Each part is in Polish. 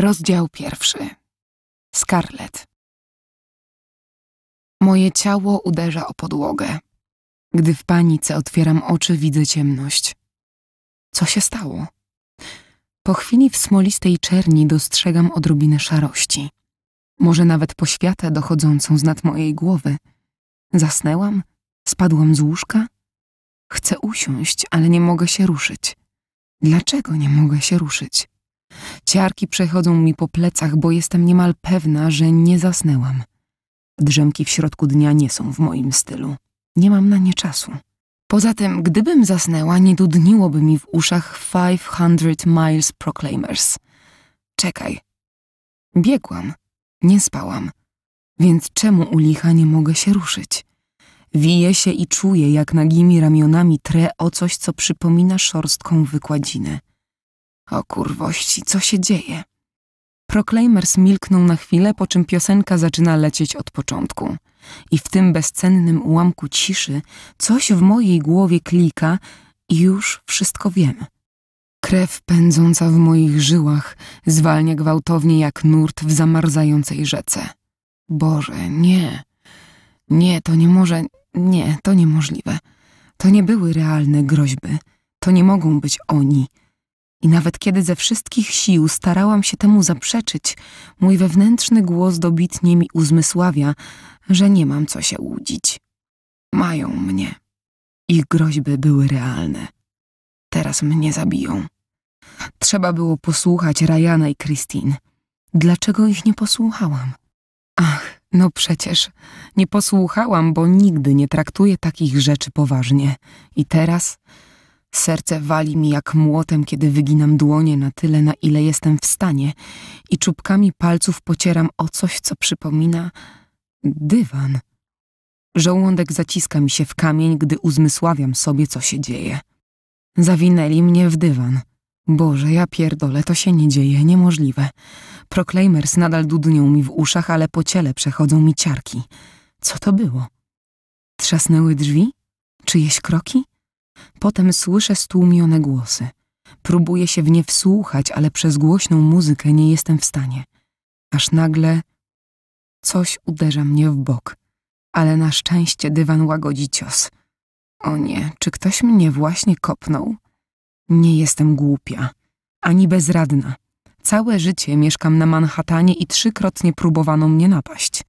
Rozdział pierwszy. Scarlet. Moje ciało uderza o podłogę. Gdy w panice otwieram oczy, widzę ciemność. Co się stało? Po chwili w smolistej czerni dostrzegam odrobinę szarości. Może nawet poświatę dochodzącą z nad mojej głowy. Zasnęłam? Spadłam z łóżka? Chcę usiąść, ale nie mogę się ruszyć. Dlaczego nie mogę się ruszyć? Ciarki przechodzą mi po plecach, bo jestem niemal pewna, że nie zasnęłam. Drzemki w środku dnia nie są w moim stylu. Nie mam na nie czasu. Poza tym, gdybym zasnęła, nie dudniłoby mi w uszach 500 Miles Proclaimers. Czekaj. Biegłam. Nie spałam. Więc czemu u licha nie mogę się ruszyć? Wiję się i czuję, jak nagimi ramionami trę o coś, co przypomina szorstką wykładzinę. O kurwości, co się dzieje? Proclaimers milknął na chwilę, po czym piosenka zaczyna lecieć od początku. I w tym bezcennym ułamku ciszy coś w mojej głowie klika i już wszystko wiem. Krew pędząca w moich żyłach zwalnia gwałtownie jak nurt w zamarzającej rzece. Boże, nie. Nie, to nie może. Nie, to niemożliwe. To nie były realne groźby. To nie mogą być oni. I nawet kiedy ze wszystkich sił starałam się temu zaprzeczyć, mój wewnętrzny głos dobitnie mi uzmysławia, że nie mam co się łudzić. Mają mnie. Ich groźby były realne. Teraz mnie zabiją. Trzeba było posłuchać Rayana i Christine. Dlaczego ich nie posłuchałam? Ach, no przecież nie posłuchałam, bo nigdy nie traktuję takich rzeczy poważnie. I teraz Serce wali mi jak młotem, kiedy wyginam dłonie na tyle, na ile jestem w stanie i czubkami palców pocieram o coś, co przypomina dywan. Żołądek zaciska mi się w kamień, gdy uzmysławiam sobie, co się dzieje. Zawinęli mnie w dywan. Boże, ja pierdolę, to się nie dzieje, niemożliwe. Proclaimers nadal dudnią mi w uszach, ale po ciele przechodzą mi ciarki. Co to było? Trzasnęły drzwi? Czyjeś kroki? Potem słyszę stłumione głosy. Próbuję się w nie wsłuchać, ale przez głośną muzykę nie jestem w stanie. Aż nagle coś uderza mnie w bok, ale na szczęście dywan łagodzi cios. O nie, czy ktoś mnie właśnie kopnął? Nie jestem głupia, ani bezradna. Całe życie mieszkam na Manhattanie i trzykrotnie próbowano mnie napaść.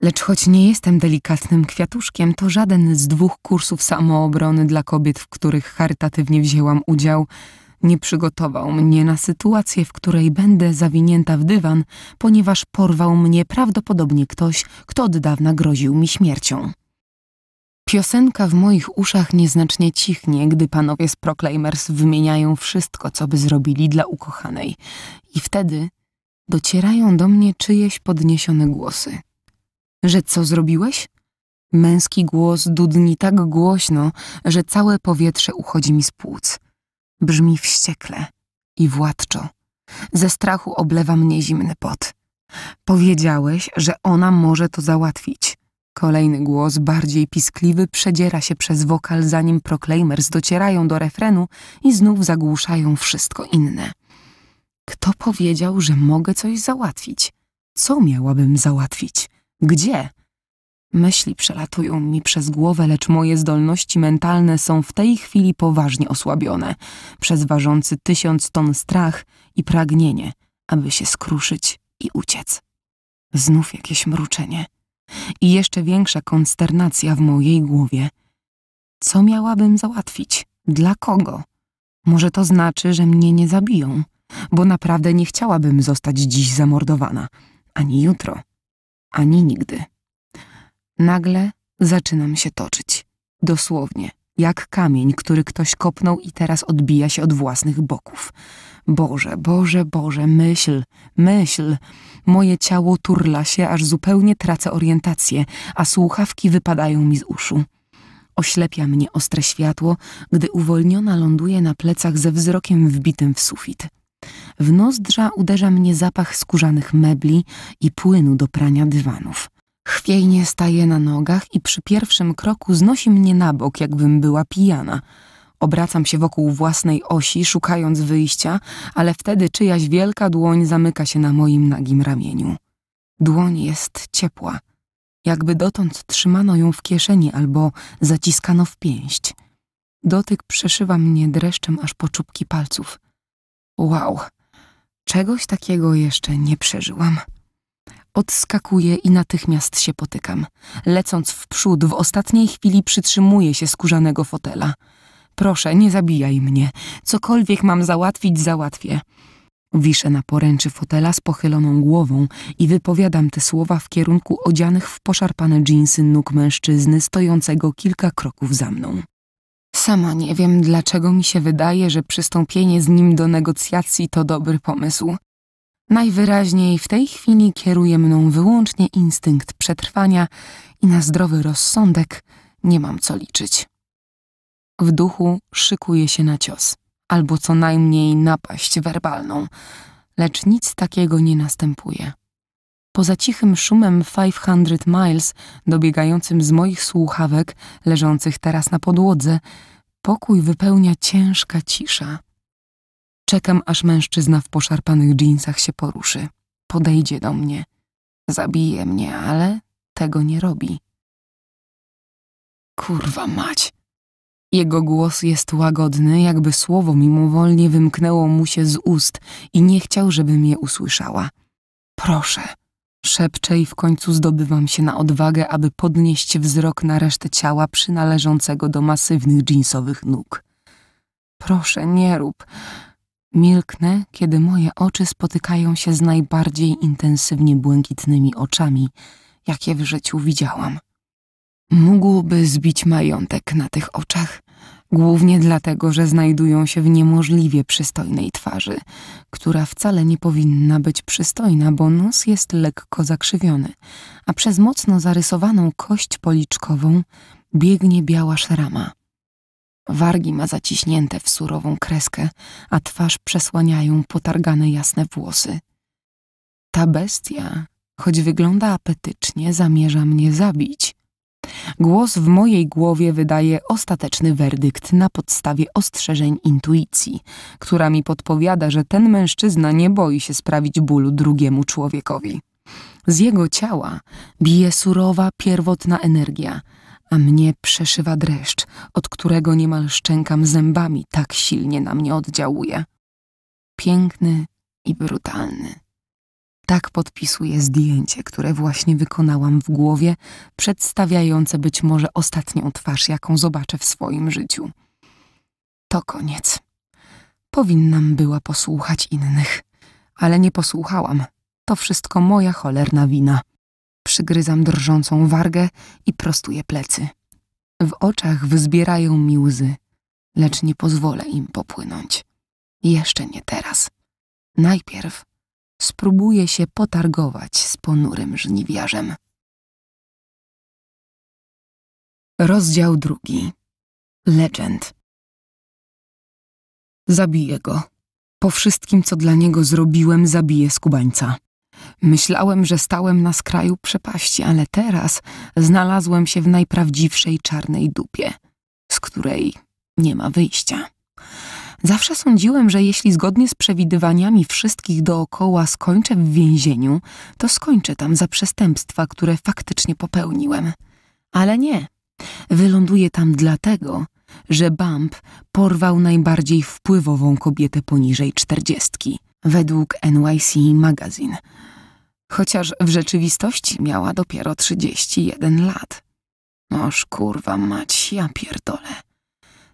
Lecz choć nie jestem delikatnym kwiatuszkiem, to żaden z dwóch kursów samoobrony dla kobiet, w których charytatywnie wzięłam udział, nie przygotował mnie na sytuację, w której będę zawinięta w dywan, ponieważ porwał mnie prawdopodobnie ktoś, kto od dawna groził mi śmiercią. Piosenka w moich uszach nieznacznie cichnie, gdy panowie z Proclaimers wymieniają wszystko, co by zrobili dla ukochanej. I wtedy docierają do mnie czyjeś podniesione głosy. Że co zrobiłeś? Męski głos dudni tak głośno, że całe powietrze uchodzi mi z płuc. Brzmi wściekle i władczo. Ze strachu oblewa mnie zimny pot. Powiedziałeś, że ona może to załatwić. Kolejny głos, bardziej piskliwy, przedziera się przez wokal, zanim proclaimers docierają do refrenu i znów zagłuszają wszystko inne. Kto powiedział, że mogę coś załatwić? Co miałabym załatwić? Gdzie? Myśli przelatują mi przez głowę, lecz moje zdolności mentalne są w tej chwili poważnie osłabione przez ważący tysiąc ton strach i pragnienie, aby się skruszyć i uciec. Znów jakieś mruczenie i jeszcze większa konsternacja w mojej głowie. Co miałabym załatwić? Dla kogo? Może to znaczy, że mnie nie zabiją, bo naprawdę nie chciałabym zostać dziś zamordowana, ani jutro ani nigdy. Nagle zaczynam się toczyć. Dosłownie, jak kamień, który ktoś kopnął i teraz odbija się od własnych boków. Boże, Boże, Boże, myśl, myśl. Moje ciało turla się, aż zupełnie tracę orientację, a słuchawki wypadają mi z uszu. Oślepia mnie ostre światło, gdy uwolniona ląduje na plecach ze wzrokiem wbitym w sufit. W nozdrza uderza mnie zapach skórzanych mebli i płynu do prania dywanów. Chwiejnie staję na nogach i przy pierwszym kroku znosi mnie na bok, jakbym była pijana. Obracam się wokół własnej osi, szukając wyjścia, ale wtedy czyjaś wielka dłoń zamyka się na moim nagim ramieniu. Dłoń jest ciepła, jakby dotąd trzymano ją w kieszeni albo zaciskano w pięść. Dotyk przeszywa mnie dreszczem aż po czubki palców. Wow, czegoś takiego jeszcze nie przeżyłam. Odskakuję i natychmiast się potykam. Lecąc w przód, w ostatniej chwili przytrzymuję się skórzanego fotela. Proszę, nie zabijaj mnie. Cokolwiek mam załatwić, załatwię. Wiszę na poręczy fotela z pochyloną głową i wypowiadam te słowa w kierunku odzianych w poszarpane dżinsy nóg mężczyzny stojącego kilka kroków za mną. Sama nie wiem, dlaczego mi się wydaje, że przystąpienie z nim do negocjacji to dobry pomysł. Najwyraźniej w tej chwili kieruje mną wyłącznie instynkt przetrwania i na zdrowy rozsądek nie mam co liczyć. W duchu szykuje się na cios, albo co najmniej napaść werbalną, lecz nic takiego nie następuje. Poza cichym szumem 500 miles, dobiegającym z moich słuchawek, leżących teraz na podłodze, pokój wypełnia ciężka cisza. Czekam, aż mężczyzna w poszarpanych dżinsach się poruszy. Podejdzie do mnie. Zabije mnie, ale tego nie robi. Kurwa mać. Jego głos jest łagodny, jakby słowo mimowolnie wymknęło mu się z ust i nie chciał, żebym je usłyszała. Proszę. Szepczę i w końcu zdobywam się na odwagę, aby podnieść wzrok na resztę ciała przynależącego do masywnych dżinsowych nóg. Proszę, nie rób. Milknę, kiedy moje oczy spotykają się z najbardziej intensywnie błękitnymi oczami, jakie w życiu widziałam. Mógłby zbić majątek na tych oczach głównie dlatego, że znajdują się w niemożliwie przystojnej twarzy, która wcale nie powinna być przystojna, bo nos jest lekko zakrzywiony, a przez mocno zarysowaną kość policzkową biegnie biała szrama. Wargi ma zaciśnięte w surową kreskę, a twarz przesłaniają potargane jasne włosy. Ta bestia, choć wygląda apetycznie, zamierza mnie zabić, głos w mojej głowie wydaje ostateczny werdykt na podstawie ostrzeżeń intuicji, która mi podpowiada, że ten mężczyzna nie boi się sprawić bólu drugiemu człowiekowi. Z jego ciała bije surowa, pierwotna energia, a mnie przeszywa dreszcz, od którego niemal szczękam zębami, tak silnie na mnie oddziałuje. Piękny i brutalny. Tak podpisuję zdjęcie, które właśnie wykonałam w głowie, przedstawiające być może ostatnią twarz, jaką zobaczę w swoim życiu. To koniec. Powinnam była posłuchać innych, ale nie posłuchałam. To wszystko moja cholerna wina. Przygryzam drżącą wargę i prostuję plecy. W oczach wzbierają mi łzy, lecz nie pozwolę im popłynąć. Jeszcze nie teraz. Najpierw spróbuje się potargować z ponurym żniwiarzem. Rozdział drugi. Legend. Zabiję go. Po wszystkim, co dla niego zrobiłem, zabiję skubańca. Myślałem, że stałem na skraju przepaści, ale teraz znalazłem się w najprawdziwszej czarnej dupie, z której nie ma wyjścia. Zawsze sądziłem, że jeśli zgodnie z przewidywaniami wszystkich dookoła skończę w więzieniu, to skończę tam za przestępstwa, które faktycznie popełniłem. Ale nie. Wyląduję tam dlatego, że Bump porwał najbardziej wpływową kobietę poniżej czterdziestki, według NYC Magazine. Chociaż w rzeczywistości miała dopiero 31 lat. Oż kurwa mać, ja pierdolę.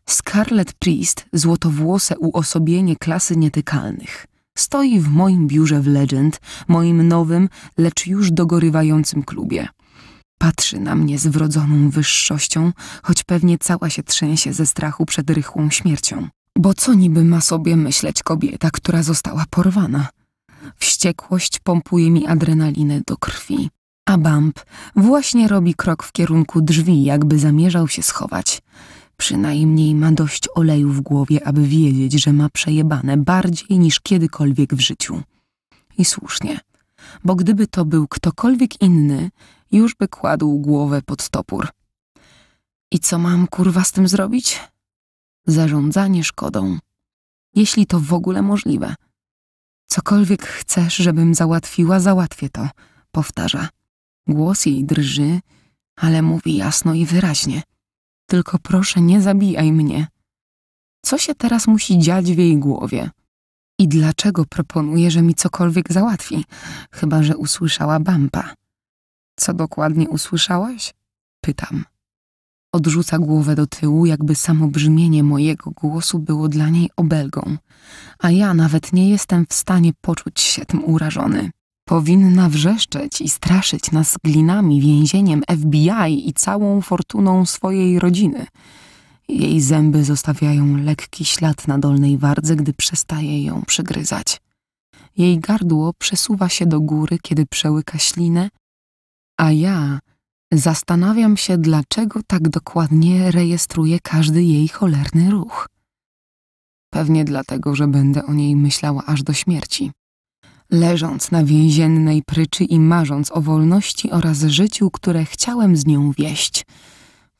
Scarlett Priest, złotowłose uosobienie klasy nietykalnych, stoi w moim biurze w Legend, moim nowym, lecz już dogorywającym klubie. Patrzy na mnie z wrodzoną wyższością, choć pewnie cała się trzęsie ze strachu przed rychłą śmiercią. Bo co niby ma sobie myśleć kobieta, która została porwana? Wściekłość pompuje mi adrenalinę do krwi. A Bump właśnie robi krok w kierunku drzwi, jakby zamierzał się schować. Przynajmniej ma dość oleju w głowie, aby wiedzieć, że ma przejebane bardziej niż kiedykolwiek w życiu. I słusznie, bo gdyby to był ktokolwiek inny, już by kładł głowę pod topór. I co mam kurwa z tym zrobić? Zarządzanie szkodą. Jeśli to w ogóle możliwe. Cokolwiek chcesz, żebym załatwiła, załatwię to, powtarza. Głos jej drży, ale mówi jasno i wyraźnie. Tylko proszę, nie zabijaj mnie. Co się teraz musi dziać w jej głowie? I dlaczego proponuje, że mi cokolwiek załatwi, chyba że usłyszała bampa? Co dokładnie usłyszałaś? Pytam. Odrzuca głowę do tyłu, jakby samo brzmienie mojego głosu było dla niej obelgą, a ja nawet nie jestem w stanie poczuć się tym urażony. Powinna wrzeszczeć i straszyć nas glinami, więzieniem, FBI i całą fortuną swojej rodziny. Jej zęby zostawiają lekki ślad na dolnej wardze, gdy przestaje ją przygryzać. Jej gardło przesuwa się do góry, kiedy przełyka ślinę, a ja zastanawiam się, dlaczego tak dokładnie rejestruję każdy jej cholerny ruch. Pewnie dlatego, że będę o niej myślała aż do śmierci leżąc na więziennej pryczy i marząc o wolności oraz życiu, które chciałem z nią wieść.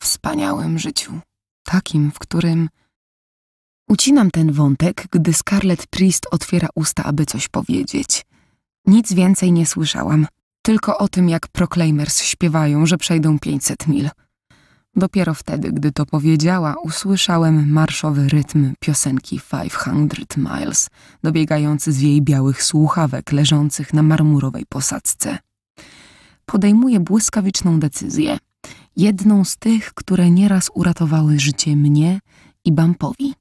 Wspaniałym życiu, takim, w którym... Ucinam ten wątek, gdy Scarlett Priest otwiera usta, aby coś powiedzieć. Nic więcej nie słyszałam, tylko o tym, jak Proclaimers śpiewają, że przejdą 500 mil – Dopiero wtedy, gdy to powiedziała, usłyszałem marszowy rytm piosenki Five Hundred Miles, dobiegający z jej białych słuchawek leżących na marmurowej posadzce. Podejmuję błyskawiczną decyzję, jedną z tych, które nieraz uratowały życie mnie i Bampowi.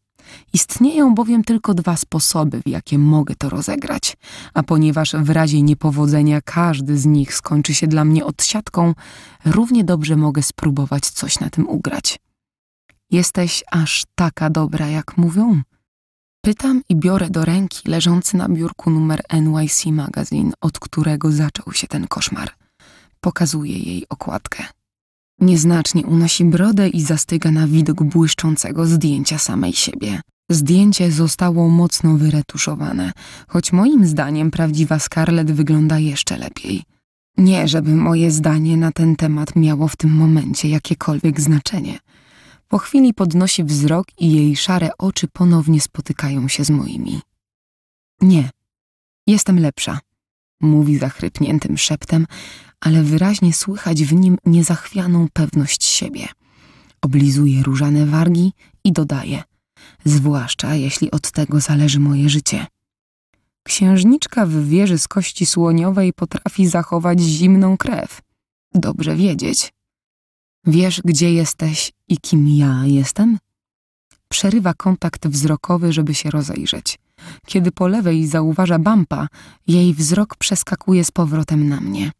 Istnieją bowiem tylko dwa sposoby, w jakie mogę to rozegrać, a ponieważ w razie niepowodzenia każdy z nich skończy się dla mnie odsiadką, równie dobrze mogę spróbować coś na tym ugrać. Jesteś aż taka dobra, jak mówią? Pytam i biorę do ręki leżący na biurku numer NYC Magazine, od którego zaczął się ten koszmar. Pokazuję jej okładkę. Nieznacznie unosi brodę i zastyga na widok błyszczącego zdjęcia samej siebie. Zdjęcie zostało mocno wyretuszowane, choć moim zdaniem prawdziwa Scarlett wygląda jeszcze lepiej. Nie, żeby moje zdanie na ten temat miało w tym momencie jakiekolwiek znaczenie. Po chwili podnosi wzrok i jej szare oczy ponownie spotykają się z moimi. Nie, jestem lepsza, mówi zachrypniętym szeptem, ale wyraźnie słychać w nim niezachwianą pewność siebie. Oblizuje różane wargi i dodaje, zwłaszcza jeśli od tego zależy moje życie. Księżniczka w wieży z kości słoniowej potrafi zachować zimną krew. Dobrze wiedzieć. Wiesz, gdzie jesteś i kim ja jestem? Przerywa kontakt wzrokowy, żeby się rozejrzeć. Kiedy po lewej zauważa bampa, jej wzrok przeskakuje z powrotem na mnie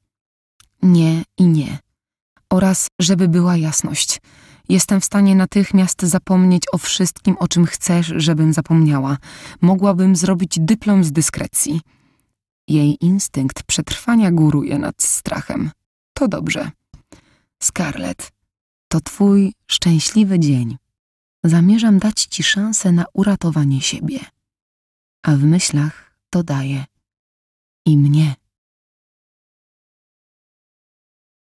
nie i nie. Oraz, żeby była jasność. Jestem w stanie natychmiast zapomnieć o wszystkim, o czym chcesz, żebym zapomniała. Mogłabym zrobić dyplom z dyskrecji. Jej instynkt przetrwania góruje nad strachem. To dobrze. Scarlett, to twój szczęśliwy dzień. Zamierzam dać ci szansę na uratowanie siebie. A w myślach dodaję i mnie.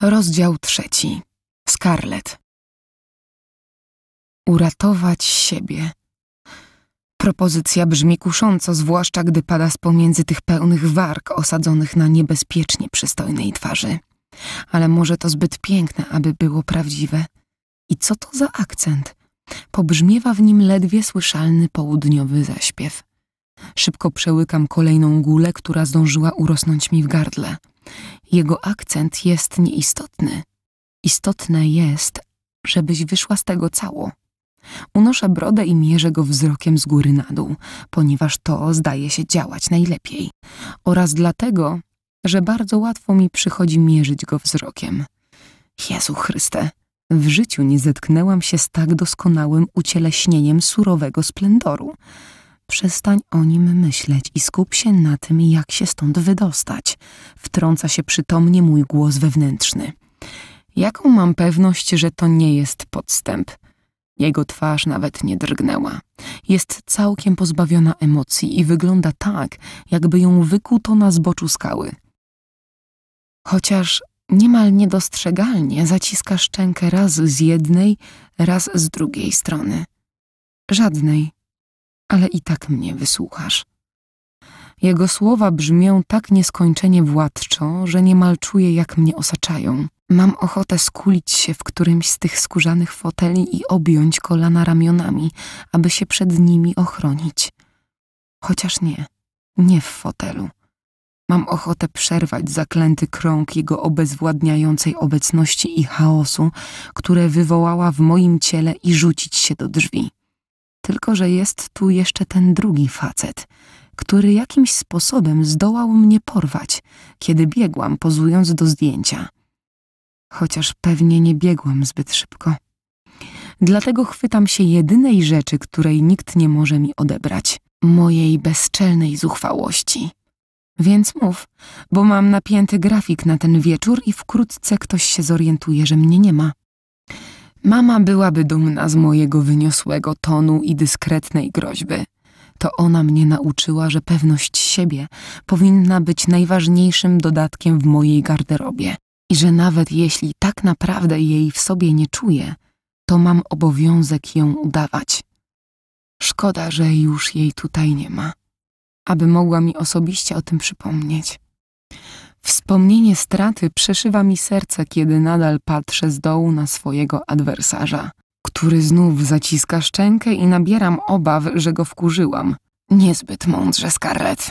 Rozdział trzeci. Scarlett. Uratować siebie. Propozycja brzmi kusząco, zwłaszcza gdy pada z pomiędzy tych pełnych warg osadzonych na niebezpiecznie przystojnej twarzy. Ale może to zbyt piękne, aby było prawdziwe. I co to za akcent? Pobrzmiewa w nim ledwie słyszalny południowy zaśpiew. Szybko przełykam kolejną gulę, która zdążyła urosnąć mi w gardle – jego akcent jest nieistotny. Istotne jest, żebyś wyszła z tego cało. Unoszę brodę i mierzę go wzrokiem z góry na dół, ponieważ to zdaje się działać najlepiej. Oraz dlatego, że bardzo łatwo mi przychodzi mierzyć go wzrokiem. Jezu Chryste, w życiu nie zetknęłam się z tak doskonałym ucieleśnieniem surowego splendoru. Przestań o nim myśleć i skup się na tym, jak się stąd wydostać. Wtrąca się przytomnie mój głos wewnętrzny. Jaką mam pewność, że to nie jest podstęp? Jego twarz nawet nie drgnęła. Jest całkiem pozbawiona emocji i wygląda tak, jakby ją wykuto na zboczu skały. Chociaż niemal niedostrzegalnie zaciska szczękę raz z jednej, raz z drugiej strony. Żadnej ale i tak mnie wysłuchasz. Jego słowa brzmią tak nieskończenie władczo, że niemal czuję, jak mnie osaczają. Mam ochotę skulić się w którymś z tych skórzanych foteli i objąć kolana ramionami, aby się przed nimi ochronić. Chociaż nie, nie w fotelu. Mam ochotę przerwać zaklęty krąg jego obezwładniającej obecności i chaosu, które wywołała w moim ciele i rzucić się do drzwi. Tylko, że jest tu jeszcze ten drugi facet, który jakimś sposobem zdołał mnie porwać, kiedy biegłam, pozując do zdjęcia. Chociaż pewnie nie biegłam zbyt szybko. Dlatego chwytam się jedynej rzeczy, której nikt nie może mi odebrać mojej bezczelnej zuchwałości. Więc mów, bo mam napięty grafik na ten wieczór i wkrótce ktoś się zorientuje, że mnie nie ma. Mama byłaby dumna z mojego wyniosłego tonu i dyskretnej groźby. To ona mnie nauczyła, że pewność siebie powinna być najważniejszym dodatkiem w mojej garderobie i że nawet jeśli tak naprawdę jej w sobie nie czuję, to mam obowiązek ją udawać. Szkoda, że już jej tutaj nie ma, aby mogła mi osobiście o tym przypomnieć. Wspomnienie straty przeszywa mi serce, kiedy nadal patrzę z dołu na swojego adwersarza, który znów zaciska szczękę i nabieram obaw, że go wkurzyłam. Niezbyt mądrze, Scarlett.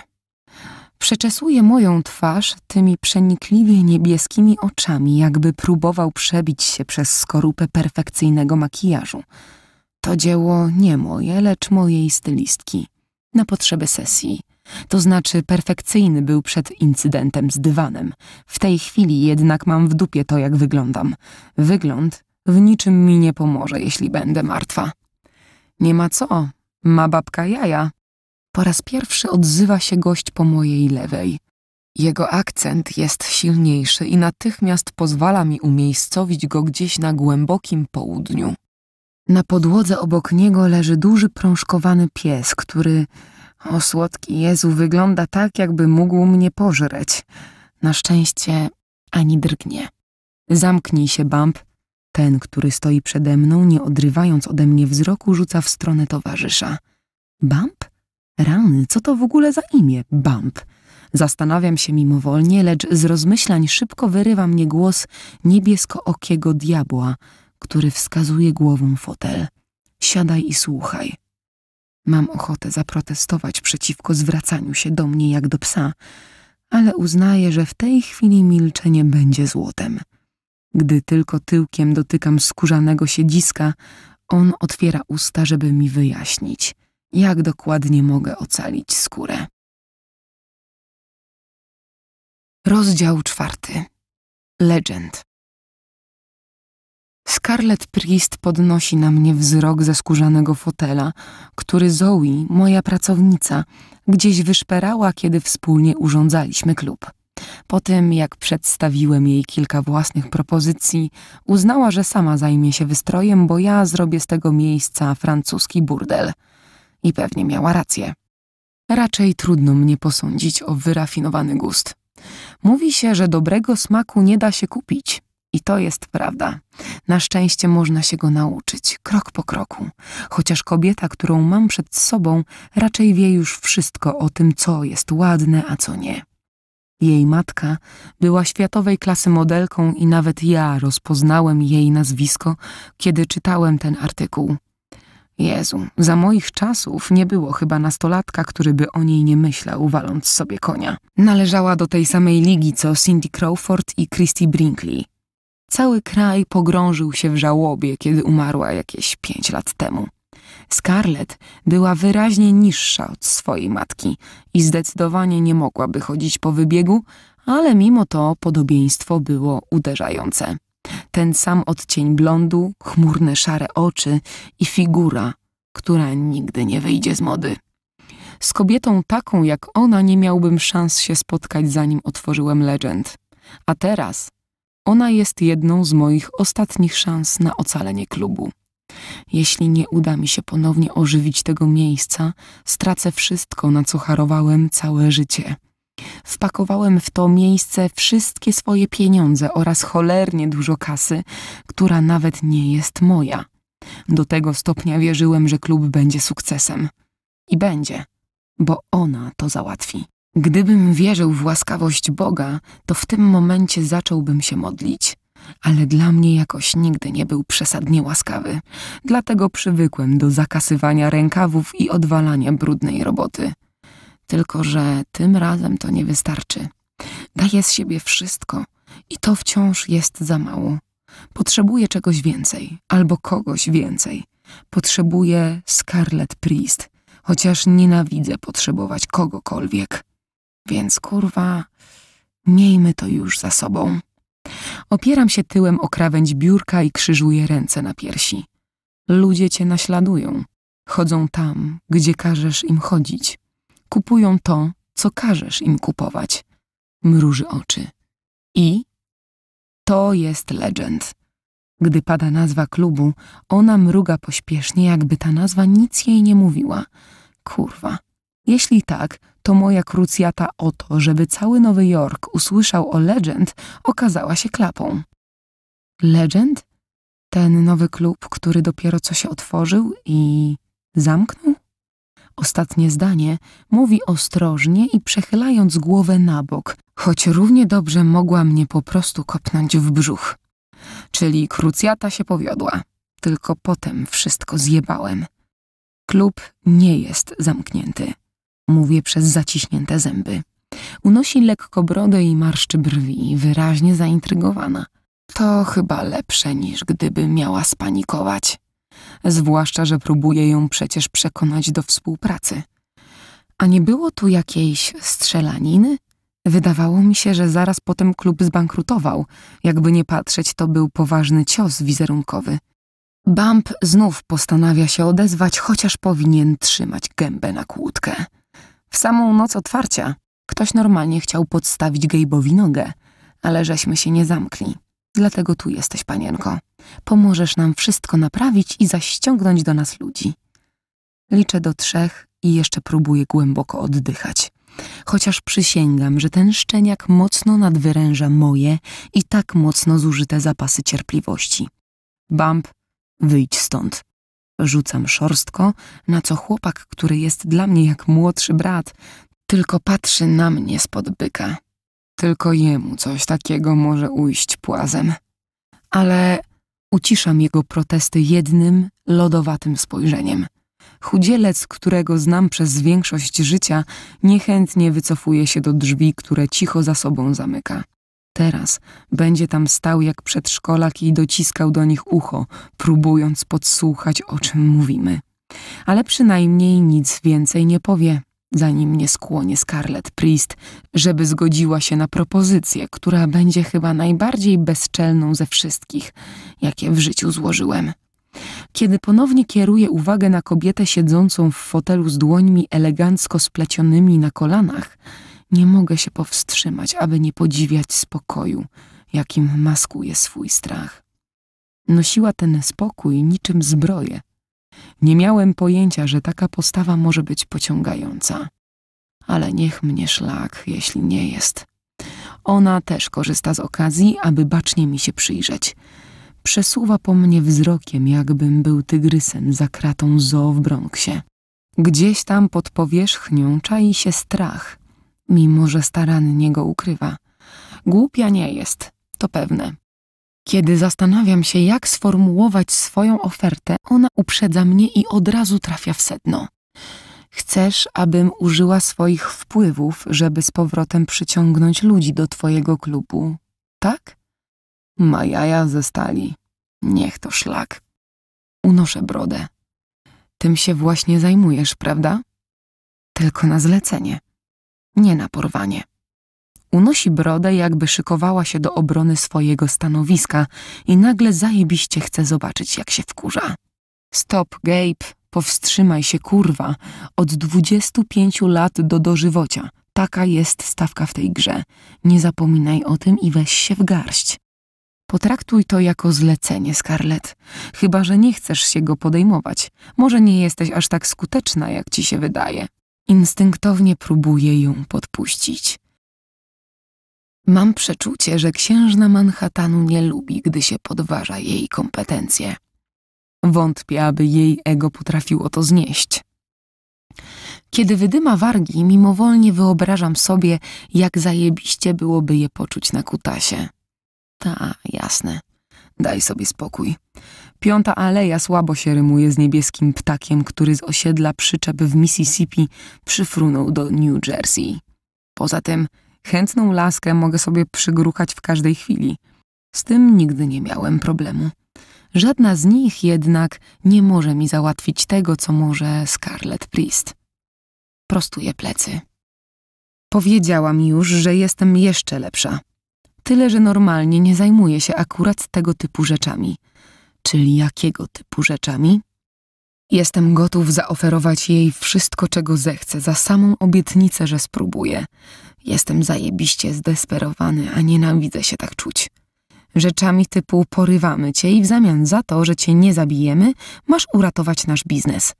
Przeczesuje moją twarz tymi przenikliwie niebieskimi oczami, jakby próbował przebić się przez skorupę perfekcyjnego makijażu. To dzieło nie moje, lecz mojej stylistki. Na potrzeby sesji. To znaczy, perfekcyjny był przed incydentem z dywanem. W tej chwili jednak mam w dupie to, jak wyglądam. Wygląd w niczym mi nie pomoże, jeśli będę martwa. Nie ma co, ma babka jaja. Po raz pierwszy odzywa się gość po mojej lewej. Jego akcent jest silniejszy i natychmiast pozwala mi umiejscowić go gdzieś na głębokim południu. Na podłodze obok niego leży duży prążkowany pies, który o słodki Jezu, wygląda tak, jakby mógł mnie pożreć. Na szczęście ani drgnie. Zamknij się, Bump. Ten, który stoi przede mną, nie odrywając ode mnie wzroku, rzuca w stronę towarzysza. Bump? Rany, co to w ogóle za imię? Bump. Zastanawiam się mimowolnie, lecz z rozmyślań szybko wyrywa mnie głos niebieskookiego diabła, który wskazuje głową fotel. Siadaj i słuchaj. Mam ochotę zaprotestować przeciwko zwracaniu się do mnie jak do psa, ale uznaję, że w tej chwili milczenie będzie złotem. Gdy tylko tyłkiem dotykam skórzanego siedziska, on otwiera usta, żeby mi wyjaśnić, jak dokładnie mogę ocalić skórę. Rozdział czwarty. Legend. Scarlett Priest podnosi na mnie wzrok ze skórzanego fotela, który Zoe, moja pracownica, gdzieś wyszperała, kiedy wspólnie urządzaliśmy klub. Po tym, jak przedstawiłem jej kilka własnych propozycji, uznała, że sama zajmie się wystrojem, bo ja zrobię z tego miejsca francuski burdel. I pewnie miała rację. Raczej trudno mnie posądzić o wyrafinowany gust. Mówi się, że dobrego smaku nie da się kupić, i to jest prawda. Na szczęście można się go nauczyć, krok po kroku, chociaż kobieta, którą mam przed sobą, raczej wie już wszystko o tym, co jest ładne, a co nie. Jej matka była światowej klasy modelką i nawet ja rozpoznałem jej nazwisko, kiedy czytałem ten artykuł. Jezu, za moich czasów nie było chyba nastolatka, który by o niej nie myślał, waląc sobie konia. Należała do tej samej ligi co Cindy Crawford i Christy Brinkley. Cały kraj pogrążył się w żałobie, kiedy umarła jakieś pięć lat temu. Scarlett była wyraźnie niższa od swojej matki i zdecydowanie nie mogłaby chodzić po wybiegu, ale mimo to podobieństwo było uderzające. Ten sam odcień blondu, chmurne szare oczy i figura, która nigdy nie wyjdzie z mody. Z kobietą taką jak ona nie miałbym szans się spotkać, zanim otworzyłem Legend. A teraz ona jest jedną z moich ostatnich szans na ocalenie klubu. Jeśli nie uda mi się ponownie ożywić tego miejsca, stracę wszystko, na co harowałem całe życie. Wpakowałem w to miejsce wszystkie swoje pieniądze oraz cholernie dużo kasy, która nawet nie jest moja. Do tego stopnia wierzyłem, że klub będzie sukcesem. I będzie, bo ona to załatwi. Gdybym wierzył w łaskawość Boga, to w tym momencie zacząłbym się modlić, ale dla mnie jakoś nigdy nie był przesadnie łaskawy, dlatego przywykłem do zakasywania rękawów i odwalania brudnej roboty. Tylko, że tym razem to nie wystarczy. Daję z siebie wszystko i to wciąż jest za mało. Potrzebuję czegoś więcej albo kogoś więcej. Potrzebuję Scarlet Priest, chociaż nienawidzę potrzebować kogokolwiek. Więc kurwa, miejmy to już za sobą. Opieram się tyłem o krawędź biurka i krzyżuję ręce na piersi. Ludzie cię naśladują. Chodzą tam, gdzie każesz im chodzić. Kupują to, co każesz im kupować. Mruży oczy. I? To jest legend. Gdy pada nazwa klubu, ona mruga pośpiesznie, jakby ta nazwa nic jej nie mówiła. Kurwa. Jeśli tak, to moja krucjata o to, żeby cały Nowy Jork usłyszał o Legend, okazała się klapą. Legend? Ten nowy klub, który dopiero co się otworzył i zamknął? Ostatnie zdanie mówi ostrożnie i przechylając głowę na bok, choć równie dobrze mogła mnie po prostu kopnąć w brzuch. Czyli krucjata się powiodła, tylko potem wszystko zjebałem. Klub nie jest zamknięty mówię przez zaciśnięte zęby. Unosi lekko brodę i marszczy brwi, wyraźnie zaintrygowana. To chyba lepsze niż gdyby miała spanikować. Zwłaszcza, że próbuje ją przecież przekonać do współpracy. A nie było tu jakiejś strzelaniny? Wydawało mi się, że zaraz potem klub zbankrutował. Jakby nie patrzeć, to był poważny cios wizerunkowy. Bump znów postanawia się odezwać, chociaż powinien trzymać gębę na kłódkę. W samą noc otwarcia ktoś normalnie chciał podstawić Gabe'owi nogę, ale żeśmy się nie zamkli. Dlatego tu jesteś, panienko. Pomożesz nam wszystko naprawić i zaściągnąć do nas ludzi. Liczę do trzech i jeszcze próbuję głęboko oddychać. Chociaż przysięgam, że ten szczeniak mocno nadwyręża moje i tak mocno zużyte zapasy cierpliwości. Bump, wyjdź stąd. Rzucam szorstko, na co chłopak, który jest dla mnie jak młodszy brat, tylko patrzy na mnie spod byka. Tylko jemu coś takiego może ujść płazem. Ale uciszam jego protesty jednym, lodowatym spojrzeniem. Chudzielec, którego znam przez większość życia, niechętnie wycofuje się do drzwi, które cicho za sobą zamyka. Teraz będzie tam stał jak przedszkolak i dociskał do nich ucho, próbując podsłuchać, o czym mówimy. Ale przynajmniej nic więcej nie powie, zanim nie skłonie Scarlett Priest, żeby zgodziła się na propozycję, która będzie chyba najbardziej bezczelną ze wszystkich, jakie w życiu złożyłem. Kiedy ponownie kieruję uwagę na kobietę siedzącą w fotelu z dłońmi elegancko splecionymi na kolanach – nie mogę się powstrzymać, aby nie podziwiać spokoju, jakim maskuje swój strach. Nosiła ten spokój niczym zbroję. Nie miałem pojęcia, że taka postawa może być pociągająca. Ale niech mnie szlak, jeśli nie jest. Ona też korzysta z okazji, aby bacznie mi się przyjrzeć. Przesuwa po mnie wzrokiem, jakbym był tygrysem za kratą zoo w Bronxie. Gdzieś tam pod powierzchnią czai się strach, mimo że starannie go ukrywa. Głupia nie jest, to pewne. Kiedy zastanawiam się, jak sformułować swoją ofertę, ona uprzedza mnie i od razu trafia w sedno. Chcesz, abym użyła swoich wpływów, żeby z powrotem przyciągnąć ludzi do twojego klubu, tak? Ma jaja ze stali. Niech to szlak. Unoszę brodę. Tym się właśnie zajmujesz, prawda? Tylko na zlecenie nie na porwanie. Unosi brodę, jakby szykowała się do obrony swojego stanowiska i nagle zajebiście chce zobaczyć, jak się wkurza. Stop, Gabe, powstrzymaj się, kurwa. Od 25 lat do dożywocia. Taka jest stawka w tej grze. Nie zapominaj o tym i weź się w garść. Potraktuj to jako zlecenie, Scarlett. Chyba, że nie chcesz się go podejmować. Może nie jesteś aż tak skuteczna, jak ci się wydaje. Instynktownie próbuję ją podpuścić. Mam przeczucie, że księżna Manhattanu nie lubi, gdy się podważa jej kompetencje. Wątpię, aby jej ego potrafiło to znieść. Kiedy wydyma wargi, mimowolnie wyobrażam sobie, jak zajebiście byłoby je poczuć na kutasie. Ta, jasne. Daj sobie spokój. Piąta aleja słabo się rymuje z niebieskim ptakiem, który z osiedla przyczep w Mississippi przyfrunął do New Jersey. Poza tym chętną laskę mogę sobie przygruchać w każdej chwili. Z tym nigdy nie miałem problemu. Żadna z nich jednak nie może mi załatwić tego, co może Scarlett Priest. Prostuję plecy. Powiedziała mi już, że jestem jeszcze lepsza. Tyle, że normalnie nie zajmuje się akurat tego typu rzeczami. Czyli jakiego typu rzeczami? Jestem gotów zaoferować jej wszystko, czego zechce, za samą obietnicę, że spróbuję. Jestem zajebiście zdesperowany, a nienawidzę się tak czuć. Rzeczami typu porywamy cię i w zamian za to, że cię nie zabijemy, masz uratować nasz biznes.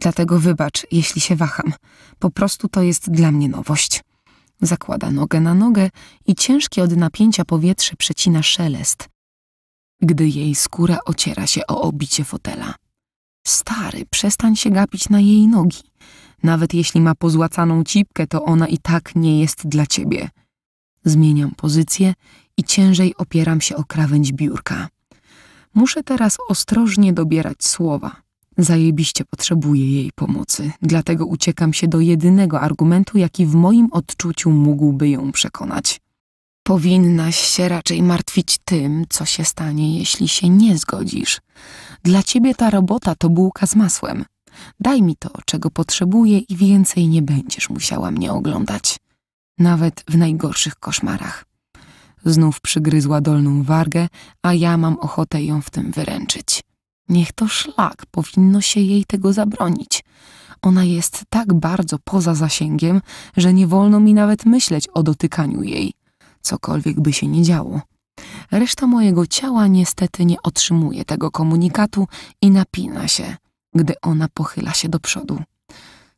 Dlatego wybacz, jeśli się waham. Po prostu to jest dla mnie nowość. Zakłada nogę na nogę i ciężkie od napięcia powietrze przecina szelest, gdy jej skóra ociera się o obicie fotela. Stary, przestań się gapić na jej nogi. Nawet jeśli ma pozłacaną cipkę, to ona i tak nie jest dla ciebie. Zmieniam pozycję i ciężej opieram się o krawędź biurka. Muszę teraz ostrożnie dobierać słowa. Zajebiście potrzebuję jej pomocy, dlatego uciekam się do jedynego argumentu, jaki w moim odczuciu mógłby ją przekonać. Powinnaś się raczej martwić tym, co się stanie, jeśli się nie zgodzisz. Dla ciebie ta robota to bułka z masłem. Daj mi to, czego potrzebuję i więcej nie będziesz musiała mnie oglądać. Nawet w najgorszych koszmarach. Znów przygryzła dolną wargę, a ja mam ochotę ją w tym wyręczyć. Niech to szlak, powinno się jej tego zabronić. Ona jest tak bardzo poza zasięgiem, że nie wolno mi nawet myśleć o dotykaniu jej, cokolwiek by się nie działo. Reszta mojego ciała niestety nie otrzymuje tego komunikatu i napina się, gdy ona pochyla się do przodu.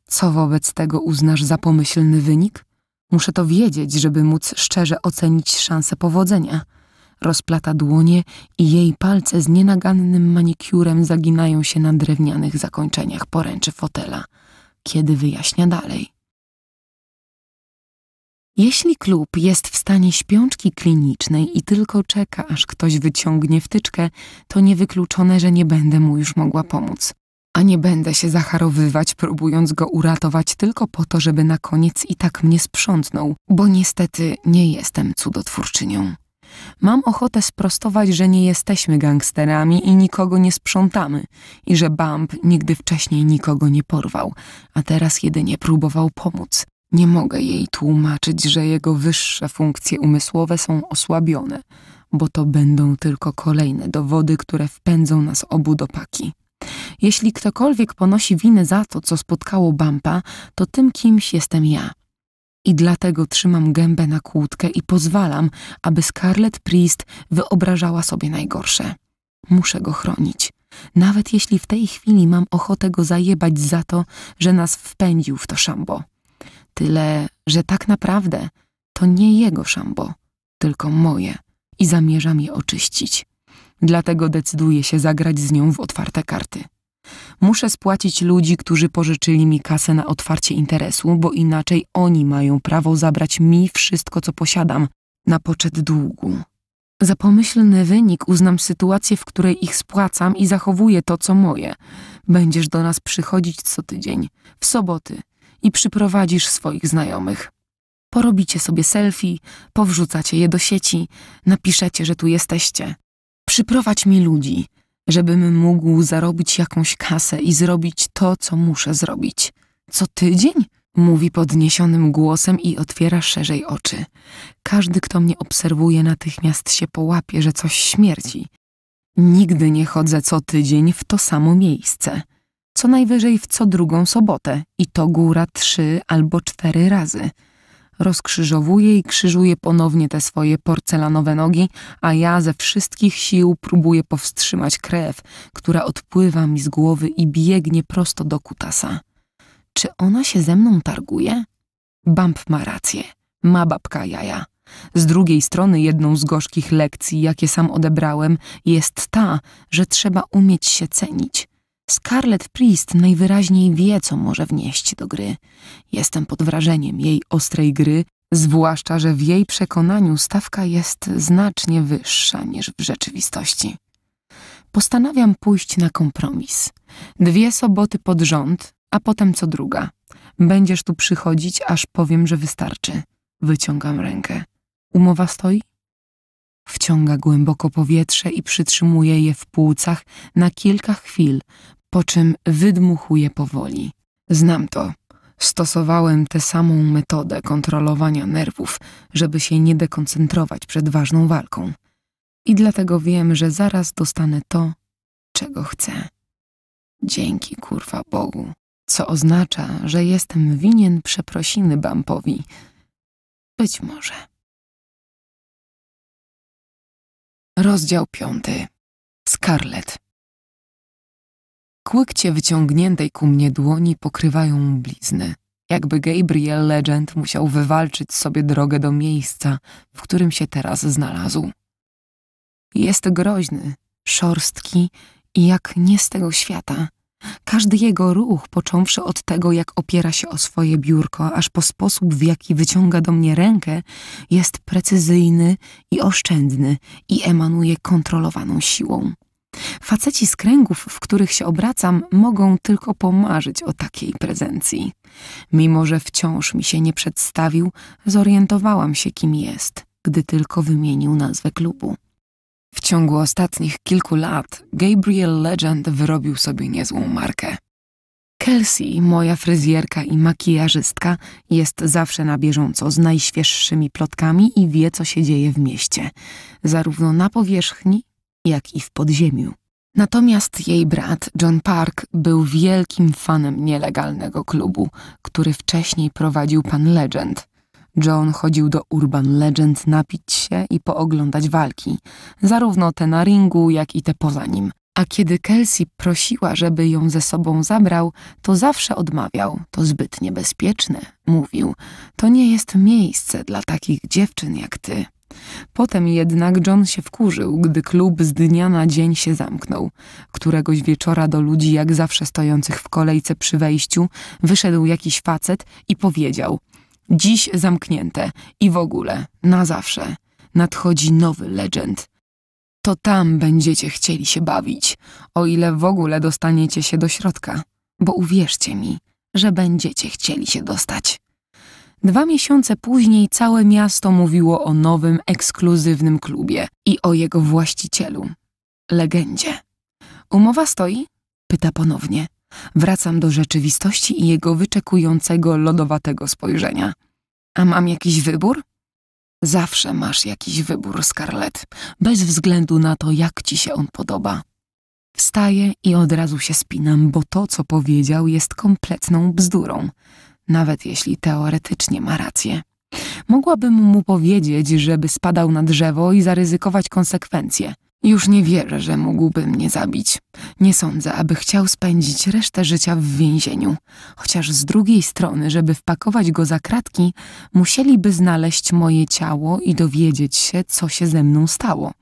Co wobec tego uznasz za pomyślny wynik? Muszę to wiedzieć, żeby móc szczerze ocenić szanse powodzenia. Rozplata dłonie i jej palce z nienagannym manikiurem zaginają się na drewnianych zakończeniach poręczy fotela, kiedy wyjaśnia dalej. Jeśli klub jest w stanie śpiączki klinicznej i tylko czeka, aż ktoś wyciągnie wtyczkę, to niewykluczone, że nie będę mu już mogła pomóc. A nie będę się zacharowywać, próbując go uratować tylko po to, żeby na koniec i tak mnie sprzątnął, bo niestety nie jestem cudotwórczynią. Mam ochotę sprostować, że nie jesteśmy gangsterami i nikogo nie sprzątamy, i że Bump nigdy wcześniej nikogo nie porwał, a teraz jedynie próbował pomóc. Nie mogę jej tłumaczyć, że jego wyższe funkcje umysłowe są osłabione, bo to będą tylko kolejne dowody, które wpędzą nas obu do paki. Jeśli ktokolwiek ponosi winę za to, co spotkało Bumpa, to tym kimś jestem ja. I dlatego trzymam gębę na kłódkę i pozwalam, aby Scarlet Priest wyobrażała sobie najgorsze. Muszę go chronić, nawet jeśli w tej chwili mam ochotę go zajebać za to, że nas wpędził w to szambo. Tyle, że tak naprawdę to nie jego szambo, tylko moje i zamierzam je oczyścić. Dlatego decyduję się zagrać z nią w otwarte karty. Muszę spłacić ludzi, którzy pożyczyli mi kasę na otwarcie interesu, bo inaczej oni mają prawo zabrać mi wszystko, co posiadam, na poczet długu. Za pomyślny wynik uznam sytuację, w której ich spłacam i zachowuję to, co moje. Będziesz do nas przychodzić co tydzień, w soboty i przyprowadzisz swoich znajomych. Porobicie sobie selfie, powrzucacie je do sieci, napiszecie, że tu jesteście. Przyprowadź mi ludzi, żebym mógł zarobić jakąś kasę i zrobić to, co muszę zrobić. Co tydzień? Mówi podniesionym głosem i otwiera szerzej oczy. Każdy, kto mnie obserwuje, natychmiast się połapie, że coś śmierci. Nigdy nie chodzę co tydzień w to samo miejsce. Co najwyżej w co drugą sobotę i to góra trzy albo cztery razy rozkrzyżowuje i krzyżuje ponownie te swoje porcelanowe nogi, a ja ze wszystkich sił próbuję powstrzymać krew, która odpływa mi z głowy i biegnie prosto do kutasa. Czy ona się ze mną targuje? Bump ma rację. Ma babka jaja. Z drugiej strony, jedną z gorzkich lekcji, jakie sam odebrałem, jest ta, że trzeba umieć się cenić Scarlet Priest najwyraźniej wie, co może wnieść do gry. Jestem pod wrażeniem jej ostrej gry, zwłaszcza, że w jej przekonaniu stawka jest znacznie wyższa niż w rzeczywistości. Postanawiam pójść na kompromis. Dwie soboty pod rząd, a potem co druga. Będziesz tu przychodzić, aż powiem, że wystarczy. Wyciągam rękę. Umowa stoi? Wciąga głęboko powietrze i przytrzymuje je w płucach na kilka chwil, po czym wydmuchuje powoli. Znam to. Stosowałem tę samą metodę kontrolowania nerwów, żeby się nie dekoncentrować przed ważną walką. I dlatego wiem, że zaraz dostanę to, czego chcę. Dzięki kurwa Bogu, co oznacza, że jestem winien przeprosiny Bampowi. Być może. Rozdział piąty. Scarlet. Kłykcie wyciągniętej ku mnie dłoni pokrywają blizny, jakby Gabriel Legend musiał wywalczyć sobie drogę do miejsca, w którym się teraz znalazł. Jest groźny, szorstki i jak nie z tego świata. Każdy jego ruch, począwszy od tego, jak opiera się o swoje biurko, aż po sposób, w jaki wyciąga do mnie rękę, jest precyzyjny i oszczędny i emanuje kontrolowaną siłą. Faceci z kręgów, w których się obracam, mogą tylko pomarzyć o takiej prezencji. Mimo, że wciąż mi się nie przedstawił, zorientowałam się, kim jest, gdy tylko wymienił nazwę klubu. W ciągu ostatnich kilku lat Gabriel Legend wyrobił sobie niezłą markę. Kelsey, moja fryzjerka i makijażystka, jest zawsze na bieżąco z najświeższymi plotkami i wie, co się dzieje w mieście, zarówno na powierzchni, jak i w podziemiu. Natomiast jej brat, John Park, był wielkim fanem nielegalnego klubu, który wcześniej prowadził pan Legend. John chodził do Urban Legend napić się i pooglądać walki, zarówno te na ringu, jak i te poza nim. A kiedy Kelsey prosiła, żeby ją ze sobą zabrał, to zawsze odmawiał. To zbyt niebezpieczne, mówił. To nie jest miejsce dla takich dziewczyn jak ty. Potem jednak John się wkurzył, gdy klub z dnia na dzień się zamknął. Któregoś wieczora do ludzi, jak zawsze stojących w kolejce przy wejściu, wyszedł jakiś facet i powiedział: Dziś zamknięte i w ogóle, na zawsze, nadchodzi nowy legend. To tam będziecie chcieli się bawić, o ile w ogóle dostaniecie się do środka, bo uwierzcie mi, że będziecie chcieli się dostać. Dwa miesiące później całe miasto mówiło o nowym, ekskluzywnym klubie i o jego właścicielu legendzie. Umowa stoi? Pyta ponownie wracam do rzeczywistości i jego wyczekującego, lodowatego spojrzenia. A mam jakiś wybór? Zawsze masz jakiś wybór, Scarlett, bez względu na to, jak ci się on podoba. Wstaję i od razu się spinam, bo to, co powiedział, jest kompletną bzdurą, nawet jeśli teoretycznie ma rację. Mogłabym mu powiedzieć, żeby spadał na drzewo i zaryzykować konsekwencje – już nie wierzę, że mógłby mnie zabić. Nie sądzę, aby chciał spędzić resztę życia w więzieniu. Chociaż z drugiej strony, żeby wpakować go za kratki, musieliby znaleźć moje ciało i dowiedzieć się, co się ze mną stało.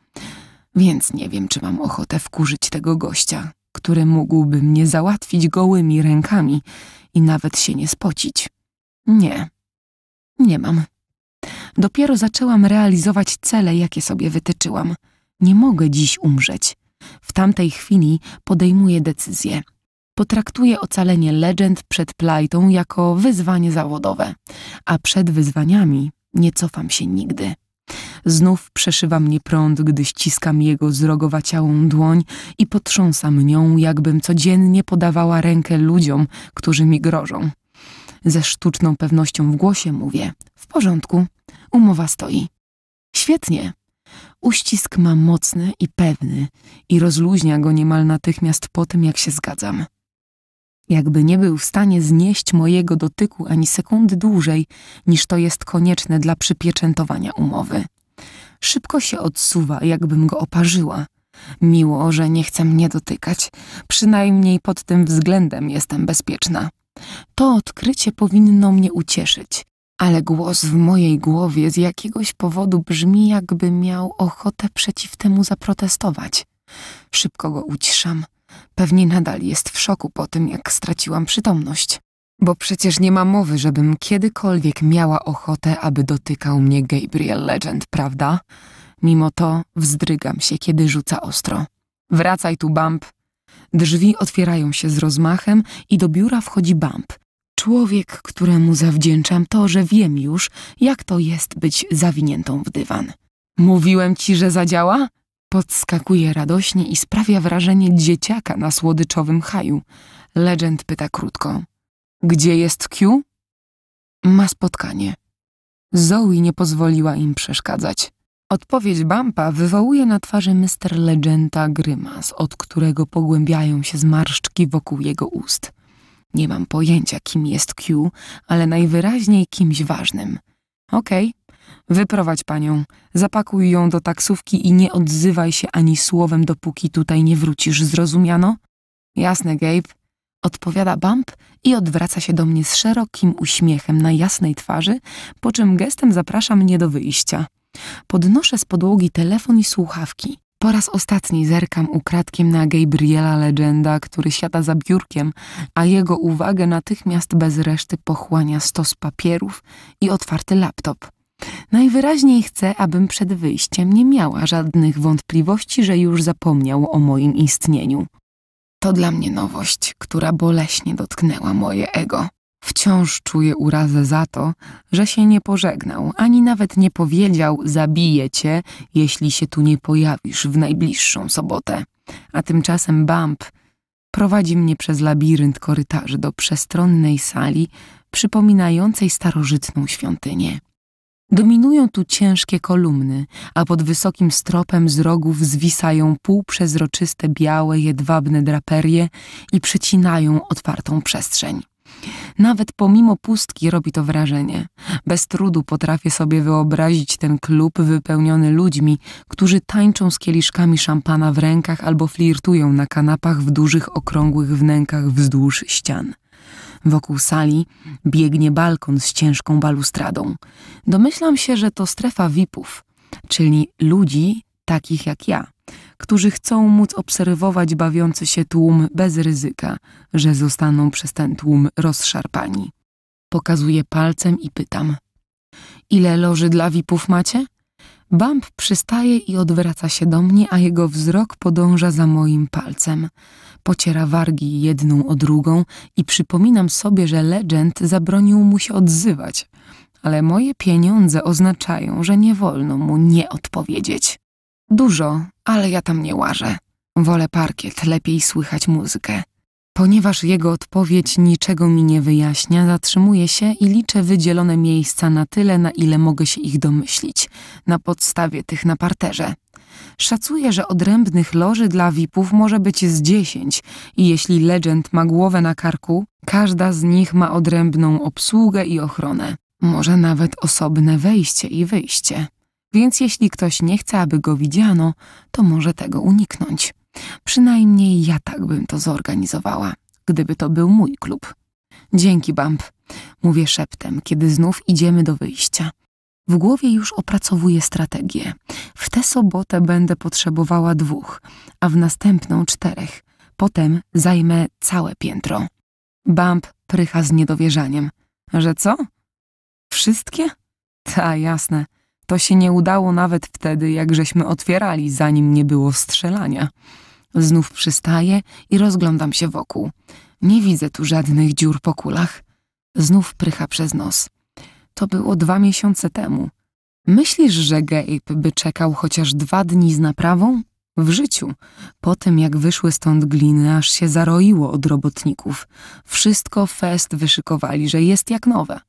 Więc nie wiem, czy mam ochotę wkurzyć tego gościa, który mógłby mnie załatwić gołymi rękami i nawet się nie spocić. Nie, nie mam. Dopiero zaczęłam realizować cele, jakie sobie wytyczyłam – nie mogę dziś umrzeć. W tamtej chwili podejmuję decyzję. Potraktuję ocalenie legend przed plajtą jako wyzwanie zawodowe, a przed wyzwaniami nie cofam się nigdy. Znów przeszywa mnie prąd, gdy ściskam jego zrogowaciałą dłoń i potrząsam nią, jakbym codziennie podawała rękę ludziom, którzy mi grożą. Ze sztuczną pewnością w głosie mówię: W porządku, umowa stoi. Świetnie, Uścisk ma mocny i pewny i rozluźnia go niemal natychmiast po tym, jak się zgadzam. Jakby nie był w stanie znieść mojego dotyku ani sekundy dłużej, niż to jest konieczne dla przypieczętowania umowy. Szybko się odsuwa, jakbym go oparzyła. Miło, że nie chce mnie dotykać. Przynajmniej pod tym względem jestem bezpieczna. To odkrycie powinno mnie ucieszyć ale głos w mojej głowie z jakiegoś powodu brzmi, jakby miał ochotę przeciw temu zaprotestować. Szybko go uciszam. Pewnie nadal jest w szoku po tym, jak straciłam przytomność. Bo przecież nie ma mowy, żebym kiedykolwiek miała ochotę, aby dotykał mnie Gabriel Legend, prawda? Mimo to wzdrygam się, kiedy rzuca ostro. Wracaj tu, Bump. Drzwi otwierają się z rozmachem i do biura wchodzi Bump, człowiek, któremu zawdzięczam to, że wiem już, jak to jest być zawiniętą w dywan. Mówiłem ci, że zadziała? Podskakuje radośnie i sprawia wrażenie dzieciaka na słodyczowym haju. Legend pyta krótko. Gdzie jest Q? Ma spotkanie. Zoe nie pozwoliła im przeszkadzać. Odpowiedź Bampa wywołuje na twarzy Mr. Legenda grymas, od którego pogłębiają się zmarszczki wokół jego ust. Nie mam pojęcia, kim jest Q, ale najwyraźniej kimś ważnym. Okej, okay. wyprowadź panią, zapakuj ją do taksówki i nie odzywaj się ani słowem, dopóki tutaj nie wrócisz, zrozumiano? Jasne, Gabe, odpowiada Bump i odwraca się do mnie z szerokim uśmiechem na jasnej twarzy, po czym gestem zaprasza mnie do wyjścia. Podnoszę z podłogi telefon i słuchawki. Po raz ostatni zerkam ukradkiem na Gabriela Legenda, który siada za biurkiem, a jego uwagę natychmiast bez reszty pochłania stos papierów i otwarty laptop. Najwyraźniej chcę, abym przed wyjściem nie miała żadnych wątpliwości, że już zapomniał o moim istnieniu. To dla mnie nowość, która boleśnie dotknęła moje ego. Wciąż czuję urazę za to, że się nie pożegnał, ani nawet nie powiedział zabiję cię, jeśli się tu nie pojawisz w najbliższą sobotę. A tymczasem Bump prowadzi mnie przez labirynt korytarzy do przestronnej sali przypominającej starożytną świątynię. Dominują tu ciężkie kolumny, a pod wysokim stropem z rogów zwisają półprzezroczyste białe jedwabne draperie i przecinają otwartą przestrzeń. Nawet pomimo pustki robi to wrażenie. Bez trudu potrafię sobie wyobrazić ten klub wypełniony ludźmi, którzy tańczą z kieliszkami szampana w rękach albo flirtują na kanapach w dużych, okrągłych wnękach wzdłuż ścian. Wokół sali biegnie balkon z ciężką balustradą. Domyślam się, że to strefa VIP-ów, czyli ludzi takich jak ja którzy chcą móc obserwować bawiący się tłum bez ryzyka, że zostaną przez ten tłum rozszarpani. Pokazuję palcem i pytam. Ile loży dla wipów macie? Bump przystaje i odwraca się do mnie, a jego wzrok podąża za moim palcem. Pociera wargi jedną o drugą i przypominam sobie, że Legend zabronił mu się odzywać. Ale moje pieniądze oznaczają, że nie wolno mu nie odpowiedzieć. Dużo, ale ja tam nie łażę. Wolę parkiet, lepiej słychać muzykę. Ponieważ jego odpowiedź niczego mi nie wyjaśnia, zatrzymuję się i liczę wydzielone miejsca na tyle, na ile mogę się ich domyślić, na podstawie tych na parterze. Szacuję, że odrębnych loży dla vipów może być z dziesięć i jeśli legend ma głowę na karku, każda z nich ma odrębną obsługę i ochronę. Może nawet osobne wejście i wyjście. Więc jeśli ktoś nie chce, aby go widziano, to może tego uniknąć. Przynajmniej ja tak bym to zorganizowała, gdyby to był mój klub. Dzięki, Bump, mówię szeptem, kiedy znów idziemy do wyjścia. W głowie już opracowuję strategię. W tę sobotę będę potrzebowała dwóch, a w następną czterech. Potem zajmę całe piętro. Bump prycha z niedowierzaniem. Że co? Wszystkie? Ta, jasne. To się nie udało nawet wtedy, jak żeśmy otwierali, zanim nie było strzelania. Znów przystaję i rozglądam się wokół. Nie widzę tu żadnych dziur po kulach. Znów prycha przez nos. To było dwa miesiące temu. Myślisz, że Gabe by czekał chociaż dwa dni z naprawą? W życiu. Po tym, jak wyszły stąd gliny, aż się zaroiło od robotników. Wszystko fest wyszykowali, że jest jak nowe.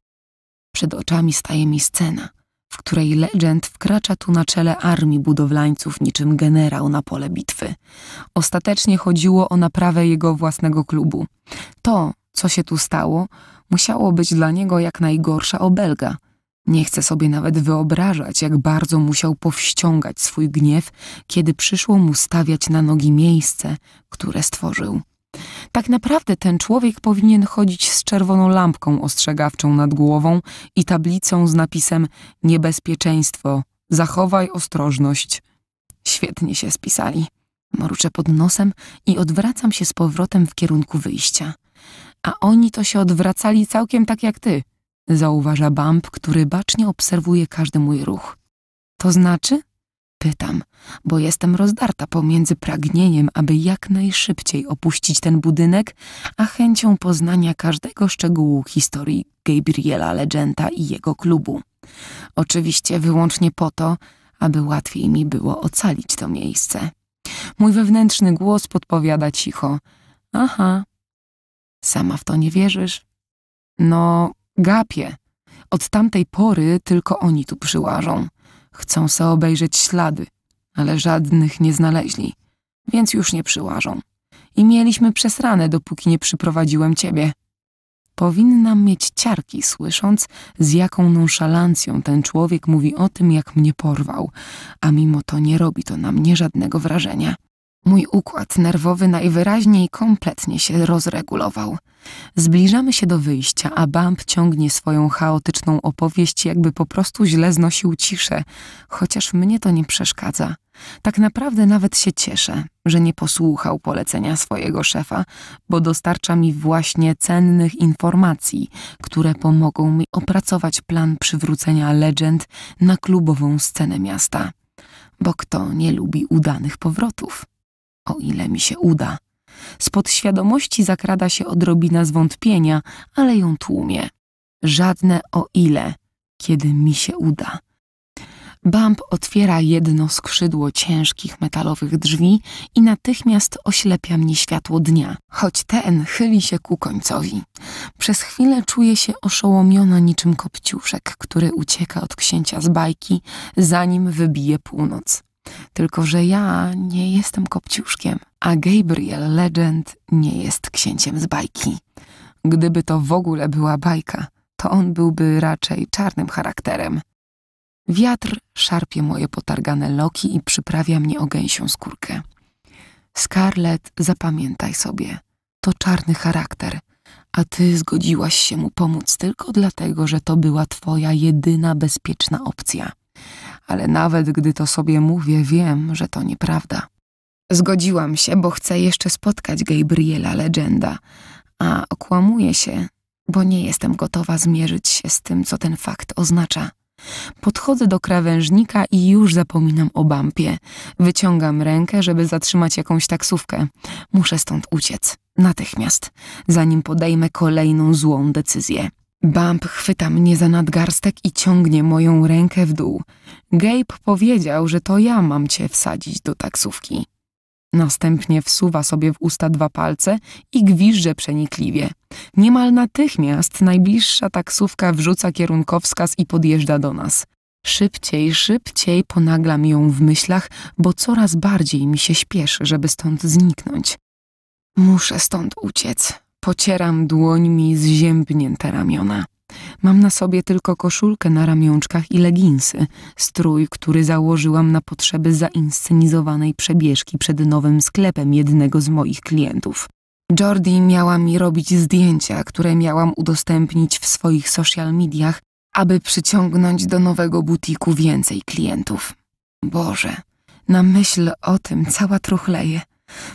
Przed oczami staje mi scena – w której Legend wkracza tu na czele armii budowlańców niczym generał na pole bitwy. Ostatecznie chodziło o naprawę jego własnego klubu. To, co się tu stało, musiało być dla niego jak najgorsza obelga. Nie chcę sobie nawet wyobrażać, jak bardzo musiał powściągać swój gniew, kiedy przyszło mu stawiać na nogi miejsce, które stworzył. Tak naprawdę ten człowiek powinien chodzić z czerwoną lampką ostrzegawczą nad głową i tablicą z napisem niebezpieczeństwo, zachowaj ostrożność. Świetnie się spisali. Mruczę pod nosem i odwracam się z powrotem w kierunku wyjścia. A oni to się odwracali całkiem tak jak ty, zauważa Bump, który bacznie obserwuje każdy mój ruch. To znaczy? pytam, bo jestem rozdarta pomiędzy pragnieniem, aby jak najszybciej opuścić ten budynek, a chęcią poznania każdego szczegółu historii Gabriela Legenda i jego klubu. Oczywiście wyłącznie po to, aby łatwiej mi było ocalić to miejsce. Mój wewnętrzny głos podpowiada cicho. Aha. Sama w to nie wierzysz? No, gapie, Od tamtej pory tylko oni tu przyłażą. Chcą se obejrzeć ślady, ale żadnych nie znaleźli, więc już nie przyłażą. I mieliśmy przesrane, dopóki nie przyprowadziłem ciebie. Powinnam mieć ciarki, słysząc, z jaką nonszalancją ten człowiek mówi o tym, jak mnie porwał, a mimo to nie robi to na mnie żadnego wrażenia. Mój układ nerwowy najwyraźniej kompletnie się rozregulował. Zbliżamy się do wyjścia, a Bump ciągnie swoją chaotyczną opowieść, jakby po prostu źle znosił ciszę, chociaż mnie to nie przeszkadza. Tak naprawdę nawet się cieszę, że nie posłuchał polecenia swojego szefa, bo dostarcza mi właśnie cennych informacji, które pomogą mi opracować plan przywrócenia legend na klubową scenę miasta. Bo kto nie lubi udanych powrotów? o ile mi się uda. Spod świadomości zakrada się odrobina zwątpienia, ale ją tłumię. Żadne o ile, kiedy mi się uda. Bump otwiera jedno skrzydło ciężkich metalowych drzwi i natychmiast oślepia mnie światło dnia, choć ten chyli się ku końcowi. Przez chwilę czuję się oszołomiona niczym kopciuszek, który ucieka od księcia z bajki, zanim wybije północ. Tylko, że ja nie jestem kopciuszkiem, a Gabriel Legend nie jest księciem z bajki. Gdyby to w ogóle była bajka, to on byłby raczej czarnym charakterem. Wiatr szarpie moje potargane loki i przyprawia mnie o gęsią skórkę. Scarlett, zapamiętaj sobie, to czarny charakter, a ty zgodziłaś się mu pomóc tylko dlatego, że to była twoja jedyna bezpieczna opcja ale nawet gdy to sobie mówię, wiem, że to nieprawda. Zgodziłam się, bo chcę jeszcze spotkać Gabriela Legenda, a okłamuję się, bo nie jestem gotowa zmierzyć się z tym, co ten fakt oznacza. Podchodzę do krawężnika i już zapominam o bampie. Wyciągam rękę, żeby zatrzymać jakąś taksówkę. Muszę stąd uciec. Natychmiast, zanim podejmę kolejną złą decyzję. Bump chwyta mnie za nadgarstek i ciągnie moją rękę w dół. Gabe powiedział, że to ja mam cię wsadzić do taksówki. Następnie wsuwa sobie w usta dwa palce i gwiżdże przenikliwie. Niemal natychmiast najbliższa taksówka wrzuca kierunkowskaz i podjeżdża do nas. Szybciej, szybciej ponaglam ją w myślach, bo coraz bardziej mi się śpieszy, żeby stąd zniknąć. Muszę stąd uciec. Pocieram dłońmi zziębnięte ramiona. Mam na sobie tylko koszulkę na ramionczkach i leginsy, strój, który założyłam na potrzeby zainscenizowanej przebieżki przed nowym sklepem jednego z moich klientów. Jordi miała mi robić zdjęcia, które miałam udostępnić w swoich social mediach, aby przyciągnąć do nowego butiku więcej klientów. Boże, na myśl o tym cała truchleje.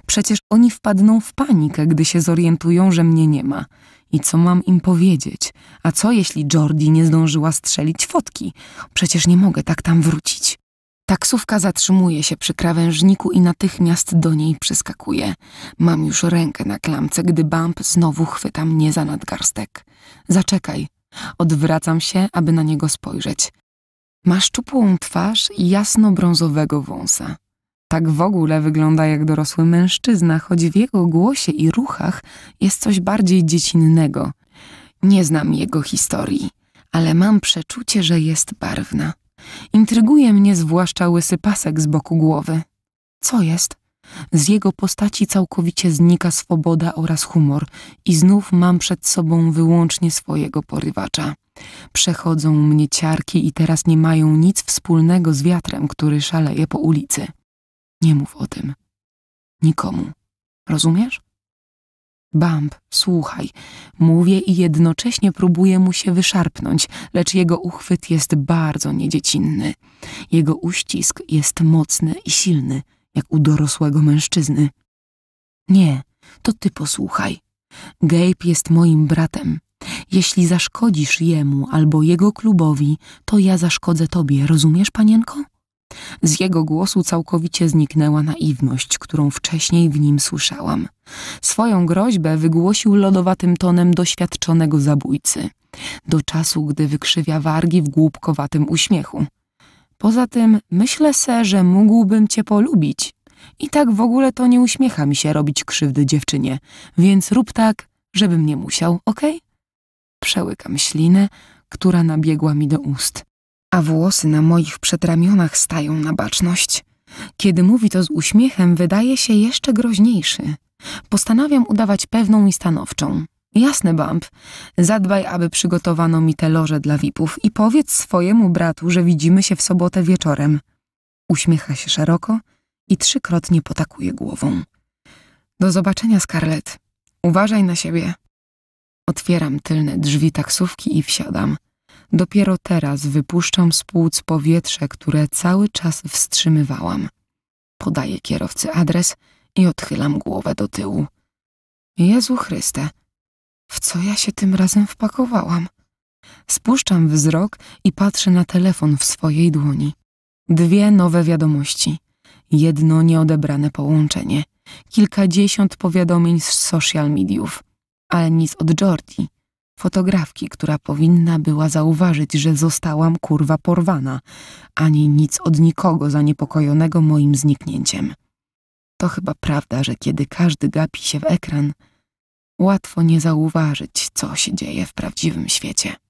Przecież oni wpadną w panikę, gdy się zorientują, że mnie nie ma. I co mam im powiedzieć? A co jeśli Jordi nie zdążyła strzelić fotki? Przecież nie mogę tak tam wrócić. Taksówka zatrzymuje się przy krawężniku i natychmiast do niej przyskakuje. Mam już rękę na klamce, gdy Bump znowu chwyta mnie za nadgarstek. Zaczekaj. Odwracam się, aby na niego spojrzeć. Ma szczupłą twarz i jasno brązowego wąsa. Tak w ogóle wygląda jak dorosły mężczyzna, choć w jego głosie i ruchach jest coś bardziej dziecinnego. Nie znam jego historii, ale mam przeczucie, że jest barwna. Intryguje mnie zwłaszcza łysy pasek z boku głowy. Co jest? Z jego postaci całkowicie znika swoboda oraz humor i znów mam przed sobą wyłącznie swojego porywacza. Przechodzą mnie ciarki i teraz nie mają nic wspólnego z wiatrem, który szaleje po ulicy. Nie mów o tym. Nikomu. Rozumiesz? Bump, słuchaj. Mówię i jednocześnie próbuję mu się wyszarpnąć, lecz jego uchwyt jest bardzo niedziecinny. Jego uścisk jest mocny i silny, jak u dorosłego mężczyzny. Nie, to ty posłuchaj. Gabe jest moim bratem. Jeśli zaszkodzisz jemu albo jego klubowi, to ja zaszkodzę tobie, rozumiesz, panienko? Z jego głosu całkowicie zniknęła naiwność, którą wcześniej w nim słyszałam. Swoją groźbę wygłosił lodowatym tonem doświadczonego zabójcy, do czasu, gdy wykrzywia wargi w głupkowatym uśmiechu. Poza tym myślę se, że mógłbym cię polubić. I tak w ogóle to nie uśmiecha mi się robić krzywdy dziewczynie, więc rób tak, żebym nie musiał, okej? Okay? Przełykam ślinę, która nabiegła mi do ust a włosy na moich przedramionach stają na baczność. Kiedy mówi to z uśmiechem, wydaje się jeszcze groźniejszy. Postanawiam udawać pewną i stanowczą. Jasne, Bump. Zadbaj, aby przygotowano mi te loże dla vipów i powiedz swojemu bratu, że widzimy się w sobotę wieczorem. Uśmiecha się szeroko i trzykrotnie potakuje głową. Do zobaczenia, Scarlett. Uważaj na siebie. Otwieram tylne drzwi taksówki i wsiadam. Dopiero teraz wypuszczam z płuc powietrze, które cały czas wstrzymywałam. Podaję kierowcy adres i odchylam głowę do tyłu. Jezu Chryste, w co ja się tym razem wpakowałam? Spuszczam wzrok i patrzę na telefon w swojej dłoni. Dwie nowe wiadomości. Jedno nieodebrane połączenie. Kilkadziesiąt powiadomień z social mediów. Ale nic od Jordi fotografki, która powinna była zauważyć, że zostałam kurwa porwana, ani nic od nikogo zaniepokojonego moim zniknięciem. To chyba prawda, że kiedy każdy gapi się w ekran, łatwo nie zauważyć, co się dzieje w prawdziwym świecie.